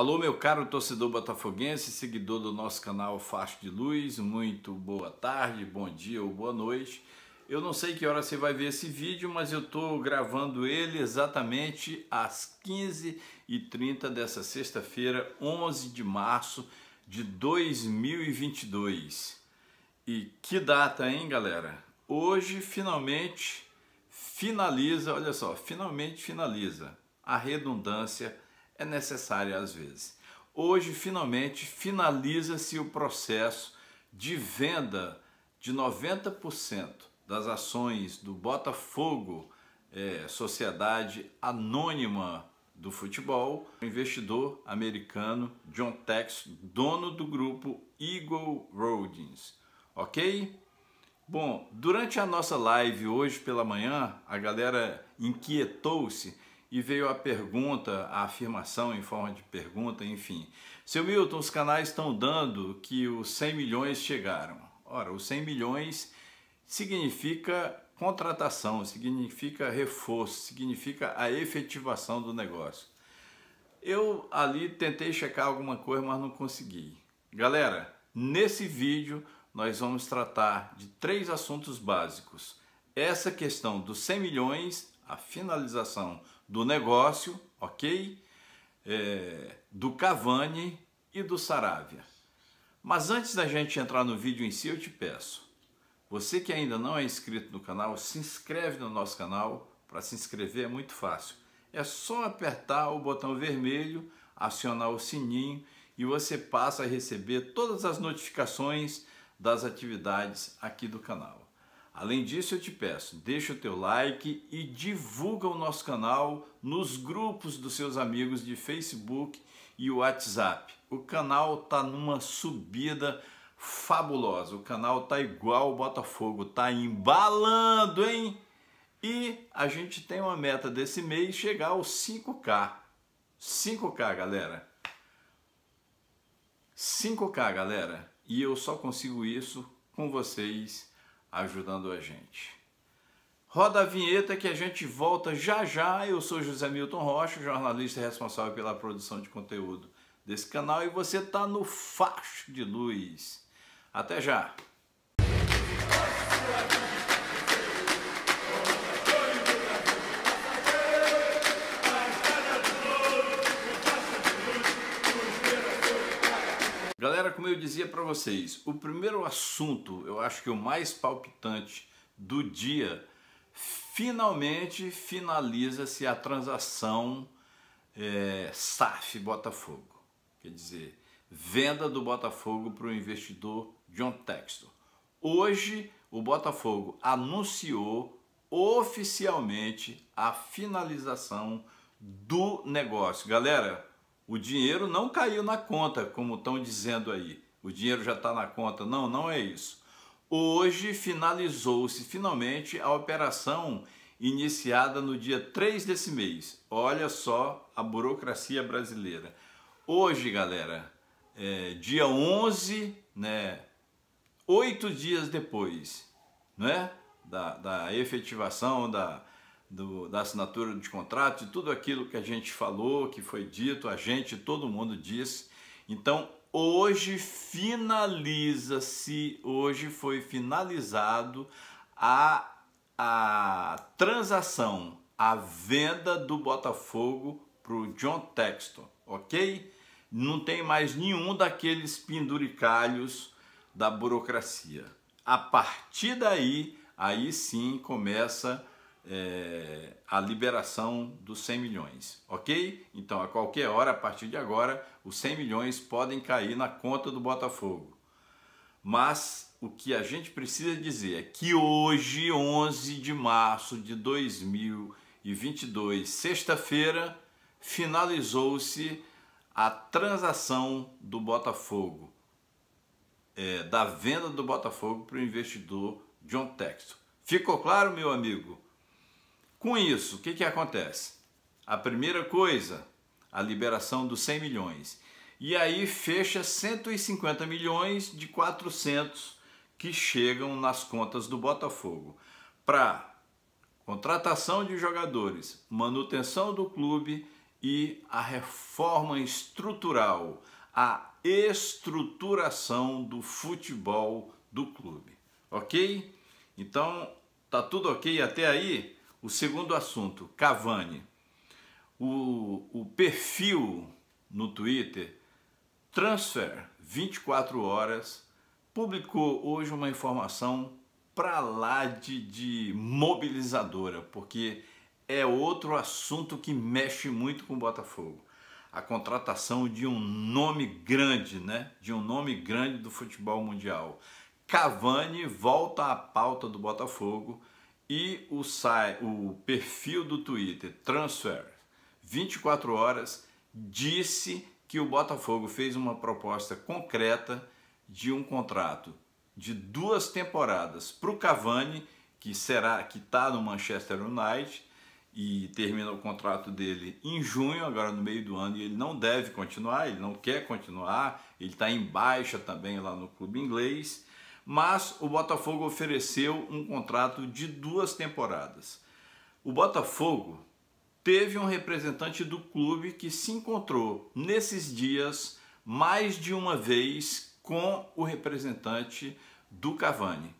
Alô, meu caro torcedor botafoguense, seguidor do nosso canal Facho de Luz, muito boa tarde, bom dia ou boa noite. Eu não sei que hora você vai ver esse vídeo, mas eu estou gravando ele exatamente às 15h30 dessa sexta-feira, 11 de março de 2022. E que data, hein, galera? Hoje, finalmente, finaliza, olha só, finalmente finaliza a redundância é necessária às vezes. Hoje, finalmente, finaliza-se o processo de venda de 90% das ações do Botafogo, é, sociedade anônima do futebol, o investidor americano John Tex, dono do grupo Eagle Holdings, ok? Bom, durante a nossa live hoje pela manhã, a galera inquietou-se e veio a pergunta, a afirmação em forma de pergunta, enfim. Seu Milton, os canais estão dando que os 100 milhões chegaram. Ora, os 100 milhões significa contratação, significa reforço, significa a efetivação do negócio. Eu ali tentei checar alguma coisa, mas não consegui. Galera, nesse vídeo nós vamos tratar de três assuntos básicos. Essa questão dos 100 milhões, a finalização do negócio, ok? É, do Cavani e do Saravia. Mas antes da gente entrar no vídeo em si, eu te peço, você que ainda não é inscrito no canal, se inscreve no nosso canal. Para se inscrever é muito fácil. É só apertar o botão vermelho, acionar o sininho e você passa a receber todas as notificações das atividades aqui do canal. Além disso, eu te peço, deixa o teu like e divulga o nosso canal nos grupos dos seus amigos de Facebook e WhatsApp. O canal tá numa subida fabulosa. O canal tá igual o Botafogo, tá embalando, hein? E a gente tem uma meta desse mês chegar aos 5K. 5K, galera. 5K, galera. E eu só consigo isso com vocês ajudando a gente. Roda a vinheta que a gente volta já já. Eu sou José Milton Rocha, jornalista responsável pela produção de conteúdo desse canal e você está no Facho de Luz. Até já! Galera, como eu dizia para vocês, o primeiro assunto, eu acho que o mais palpitante do dia, finalmente finaliza-se a transação é, SAF Botafogo. Quer dizer, venda do Botafogo para o investidor John Textor. Hoje, o Botafogo anunciou oficialmente a finalização do negócio. Galera, o dinheiro não caiu na conta, como estão dizendo aí. O dinheiro já está na conta. Não, não é isso. Hoje finalizou-se finalmente a operação iniciada no dia 3 desse mês. Olha só a burocracia brasileira. Hoje, galera, é dia 11, né, oito dias depois né, da, da efetivação da, do, da assinatura de contrato, de tudo aquilo que a gente falou, que foi dito, a gente, todo mundo disse. Então, hoje finaliza-se, hoje foi finalizado a, a transação, a venda do Botafogo para o John Texton, ok? Não tem mais nenhum daqueles penduricalhos da burocracia. A partir daí, aí sim começa a é, a liberação dos 100 milhões, ok? Então, a qualquer hora, a partir de agora, os 100 milhões podem cair na conta do Botafogo. Mas o que a gente precisa dizer é que hoje, 11 de março de 2022, sexta-feira, finalizou-se a transação do Botafogo, é, da venda do Botafogo para o investidor John Texto. Ficou claro, meu amigo? Com isso, o que, que acontece? A primeira coisa, a liberação dos 100 milhões. E aí fecha 150 milhões de 400 que chegam nas contas do Botafogo para contratação de jogadores, manutenção do clube e a reforma estrutural, a estruturação do futebol do clube. OK? Então, tá tudo OK até aí? O segundo assunto, Cavani. O, o perfil no Twitter, Transfer 24 Horas, publicou hoje uma informação para lá de, de mobilizadora, porque é outro assunto que mexe muito com o Botafogo. A contratação de um nome grande, né? De um nome grande do futebol mundial. Cavani volta à pauta do Botafogo e o, site, o perfil do Twitter, Transfer, 24 horas, disse que o Botafogo fez uma proposta concreta de um contrato de duas temporadas para o Cavani, que será que está no Manchester United e termina o contrato dele em junho, agora no meio do ano, e ele não deve continuar, ele não quer continuar, ele está em baixa também lá no clube inglês mas o Botafogo ofereceu um contrato de duas temporadas. O Botafogo teve um representante do clube que se encontrou nesses dias mais de uma vez com o representante do Cavani,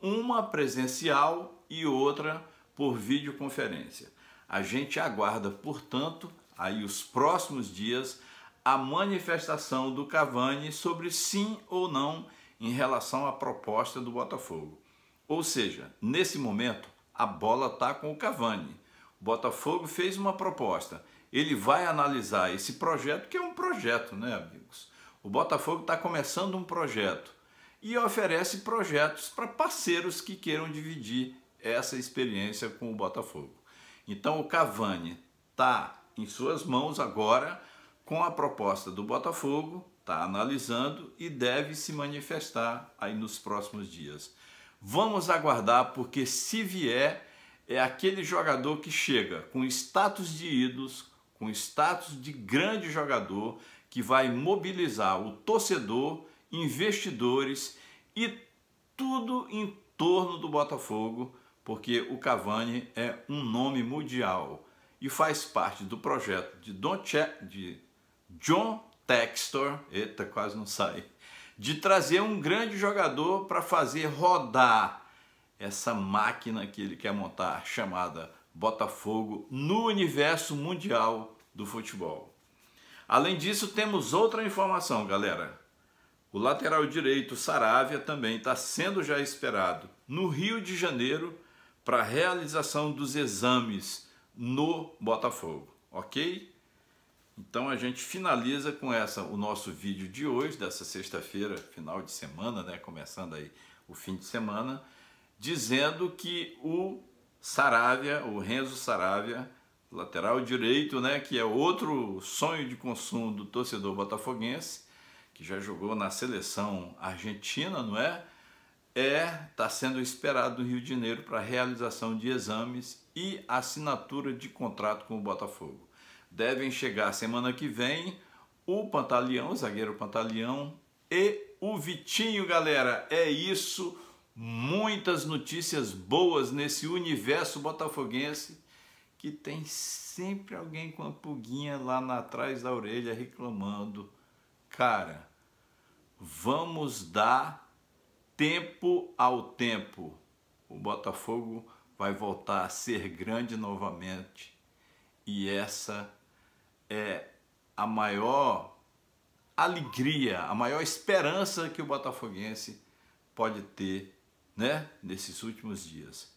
uma presencial e outra por videoconferência. A gente aguarda, portanto, aí os próximos dias a manifestação do Cavani sobre sim ou não em relação à proposta do Botafogo. Ou seja, nesse momento, a bola está com o Cavani. O Botafogo fez uma proposta. Ele vai analisar esse projeto, que é um projeto, né, amigos? O Botafogo está começando um projeto e oferece projetos para parceiros que queiram dividir essa experiência com o Botafogo. Então o Cavani está em suas mãos agora com a proposta do Botafogo está analisando e deve se manifestar aí nos próximos dias. Vamos aguardar, porque se vier, é aquele jogador que chega com status de ídolos, com status de grande jogador, que vai mobilizar o torcedor, investidores e tudo em torno do Botafogo, porque o Cavani é um nome mundial e faz parte do projeto de, Don de John Textor, eita, quase não sai, de trazer um grande jogador para fazer rodar essa máquina que ele quer montar, chamada Botafogo, no universo mundial do futebol. Além disso, temos outra informação, galera. O lateral direito Saravia também está sendo já esperado no Rio de Janeiro para a realização dos exames no Botafogo, ok? Então a gente finaliza com essa o nosso vídeo de hoje, dessa sexta-feira, final de semana, né, começando aí o fim de semana, dizendo que o Saravia, o Renzo Saravia, lateral direito, né, que é outro sonho de consumo do torcedor botafoguense, que já jogou na seleção argentina, não é? É, está sendo esperado no Rio de Janeiro para realização de exames e assinatura de contrato com o Botafogo devem chegar semana que vem o Pantaleão, o zagueiro Pantaleão e o Vitinho, galera. É isso. Muitas notícias boas nesse universo botafoguense que tem sempre alguém com a pulguinha lá na atrás da orelha reclamando. Cara, vamos dar tempo ao tempo. O Botafogo vai voltar a ser grande novamente. E essa é a maior alegria, a maior esperança que o botafoguense pode ter, né, nesses últimos dias.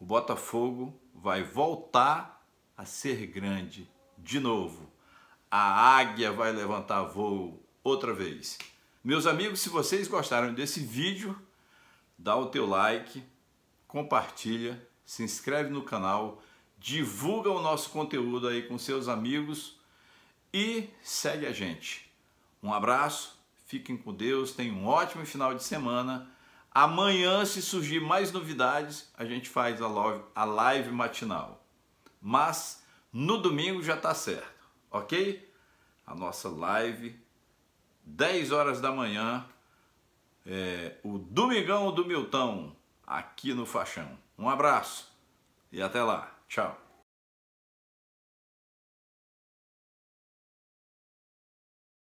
O Botafogo vai voltar a ser grande de novo. A águia vai levantar voo outra vez. Meus amigos, se vocês gostaram desse vídeo, dá o teu like, compartilha, se inscreve no canal, divulga o nosso conteúdo aí com seus amigos e segue a gente. Um abraço, fiquem com Deus, tenham um ótimo final de semana. Amanhã, se surgir mais novidades, a gente faz a live, a live matinal. Mas no domingo já está certo, ok? A nossa live, 10 horas da manhã, é, o Domingão do Milton, aqui no Faixão. Um abraço e até lá. Tchau.